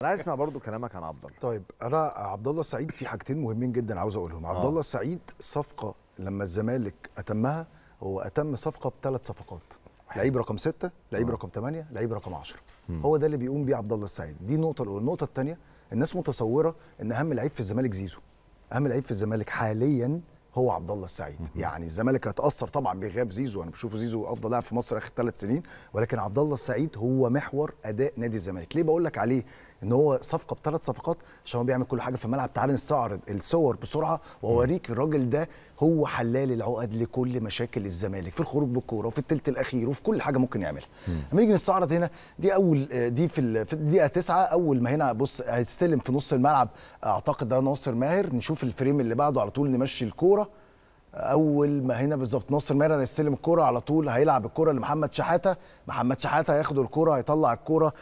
انا عايز اسمع برضو كلامك عن عبد الله طيب انا عبد الله السعيد في حاجتين مهمين جدا عاوز اقولهم عبد آه. الله السعيد صفقه لما الزمالك اتمها هو اتم صفقه بثلاث صفقات لعيب رقم ستة لعيب آه. رقم 8 لعيب رقم 10 هو ده اللي بيقوم بيه عبد الله السعيد دي النقطه الاولى النقطه الثانيه الناس متصوره ان اهم لعيب في الزمالك زيزو اهم لعيب في الزمالك حاليا هو عبد الله السعيد يعني الزمالك هيتاثر طبعا بغياب زيزو انا بشوفه زيزو افضل لاعب في مصر اخر ثلاث سنين ولكن عبد الله السعيد هو محور اداء نادي الزمالك ليه بقول لك عليه ان هو صفقه بثلاث صفقات عشان هو بيعمل كل حاجه في الملعب تعال نستعرض الصور بسرعه واوريك الراجل ده هو حلال العقد لكل مشاكل الزمالك في الخروج بالكوره وفي الثلث الاخير وفي كل حاجه ممكن يعملها لما نيجي نستعرض هنا دي اول دي في الدقيقه 9 اول ما هنا بص هيستلم في نص الملعب اعتقد ده ناصر ماهر نشوف الفريم اللي بعده على طول نمشي الكوره اول ما هنا بالظبط ناصر ميرن هيستلم الكوره على طول هيلعب الكوره لمحمد شحاته محمد شحاته هياخد الكوره هيطلع الكوره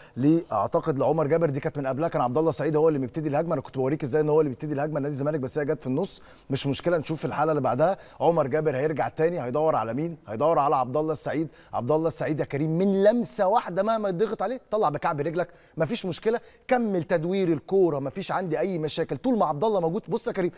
اعتقد لعمر جابر دي كانت من قبلها كان عبد الله سعيد هو اللي بيبتدي الهجمه انا كنت بوريك ازاي ان هو اللي بيبتدي الهجمه نادي الزمالك بس هي جت في النص مش مشكله نشوف الحاله اللي بعدها عمر جابر هيرجع تاني هيدور على مين هيدور على عبد الله السعيد عبد الله السعيد يا كريم من لمسه واحده مهما يضغط عليه طلع بكعب رجلك مفيش مشكله كمل تدوير الكوره مفيش عندي اي مشاكل طول ما عبد الله موجود بص يا كريم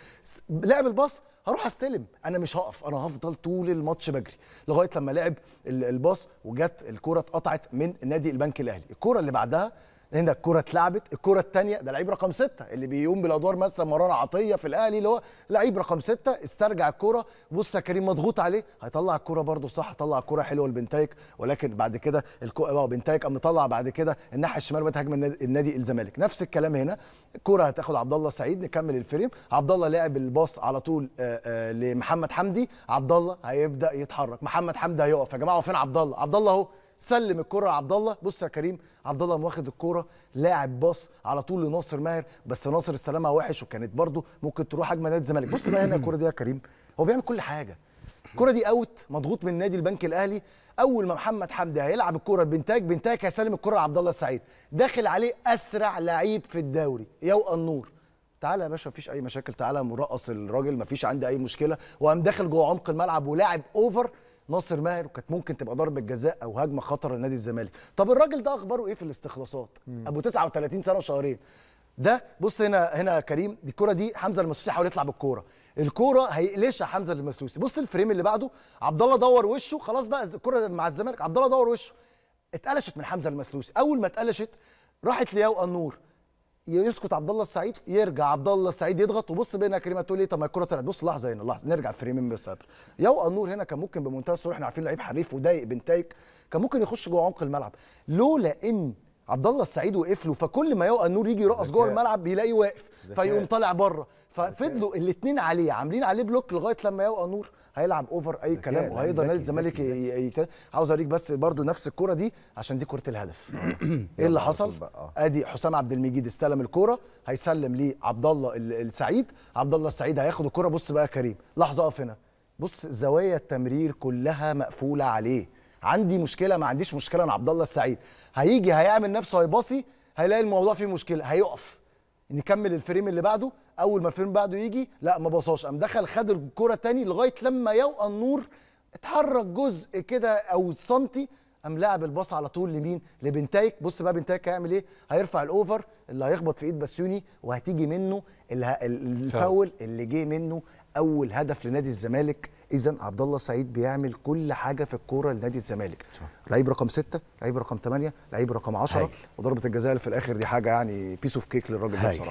لعب الباص هروح استلم انا مش مش هقف انا هفضل طول الماتش بجري لغايه لما لعب الباص وجت الكوره اتقطعت من نادي البنك الاهلي الكوره اللي بعدها هنا الكره اتلعبت الكره الثانيه ده لعيب رقم ستة اللي بيقوم بالادوار مثلا مروان عطيه في الاهلي اللي هو لعيب رقم ستة استرجع الكره بص يا كريم مضغوط عليه هيطلع الكره برضه صح طلع الكره حلوه لبنتايك ولكن بعد كده الكو... آه، بنتايك قام مطلع بعد كده الناحيه الشمال بتهاجم النادي الزمالك نفس الكلام هنا الكره هتاخد عبد الله سعيد نكمل الفريم عبد الله لعب الباص على طول آآ آه، آآ آه، لمحمد حمدي عبد الله هيبدا يتحرك محمد حمدي هيقف يا جماعه فين عبد الله عبد الله اهو سلم الكره لعبد الله بص يا كريم عبد الله واخد الكوره لاعب باص على طول لناصر ماهر بس ناصر استلمها وحش وكانت برده ممكن تروح هجمه نادي الزمالك بص بقى هنا الكوره دي يا كريم هو بيعمل كل حاجه الكوره دي اوت مضغوط من نادي البنك الاهلي اول ما محمد حمدي هيلعب الكوره لبنتاج بنتاج هيسلم الكوره لعبد الله السعيد داخل عليه اسرع لعيب في الدوري يو النور تعالى يا باشا مفيش اي مشاكل تعالى مرقص الراجل مفيش عندي اي مشكله وقام داخل جوه عمق الملعب ولاعب اوفر ناصر ماهر وكانت ممكن تبقى ضربه جزاء او هجمه خطر لنادي الزمالك طب الراجل ده اخباره ايه في الاستخلاصات مم. ابو 39 سنه وشهرين ده بص هنا هنا كريم دي الكره دي حمزه المسوسي حاول يطلع بالكوره الكوره هيقلشها حمزه المسوسي بص الفريم اللي بعده عبد الله دور وشه خلاص بقى الكوره مع الزمالك عبد الله دور وشه اتقلشت من حمزه المسلوسي اول ما اتقلشت راحت لياو النور يسكت عبد الله السعيد يرجع عبد الله السعيد يضغط وبص بينا كريمه تقول ايه طب ما الكره طلعت بص لحظه هنا لحظه نرجع فريمين بسابر يو النور هنا كان ممكن بمنتهى السرور احنا عارفين لعيب حريف وضايق بنتايك كان ممكن يخش جوه عمق الملعب لولا ان عبد الله السعيد وقف له فكل ما يوقع النور يجي يرقص جوه الملعب بيلاقيه واقف فيقوم طالع بره ففضلوا الاثنين عليه عاملين عليه بلوك لغايه لما يوقع نور هيلعب اوفر اي كلام وهيقدر نادي الزمالك عاوز اوريك بس برضو نفس الكوره دي عشان دي كوره الهدف ايه اللي حصل آه. ادي حسام عبد المجيد استلم الكوره هيسلم لعبد عبد الله السعيد عبد الله السعيد هياخد الكوره بص بقى كريم لحظه اقف هنا بص زوايا التمرير كلها مقفوله عليه عندي مشكله ما عنديش مشكله انا عبد الله السعيد هيجي هيعمل نفسه هيباصي هيلاقي الموضوع فيه مشكله هيقف نكمل الفريم اللي بعده اول ما الفريم بعده يجي لا ما بصاش قام دخل خد الكره تاني لغايه لما يوقع النور اتحرك جزء كده او سنتي قام لعب الباص على طول لمين لبنتايك بص بقى بنتايك هيعمل ايه هيرفع الاوفر اللي هيخبط في ايد بسيوني وهتيجي منه الفاول اللي جه منه اول هدف لنادي الزمالك اذا عبد الله سعيد بيعمل كل حاجه في الكوره لنادي الزمالك لعيب رقم ستة لعيب رقم 8 لعيب رقم 10 وضربه الجزاء في الاخر دي حاجه يعني بيس اوف كيك للراجل ده بصراحه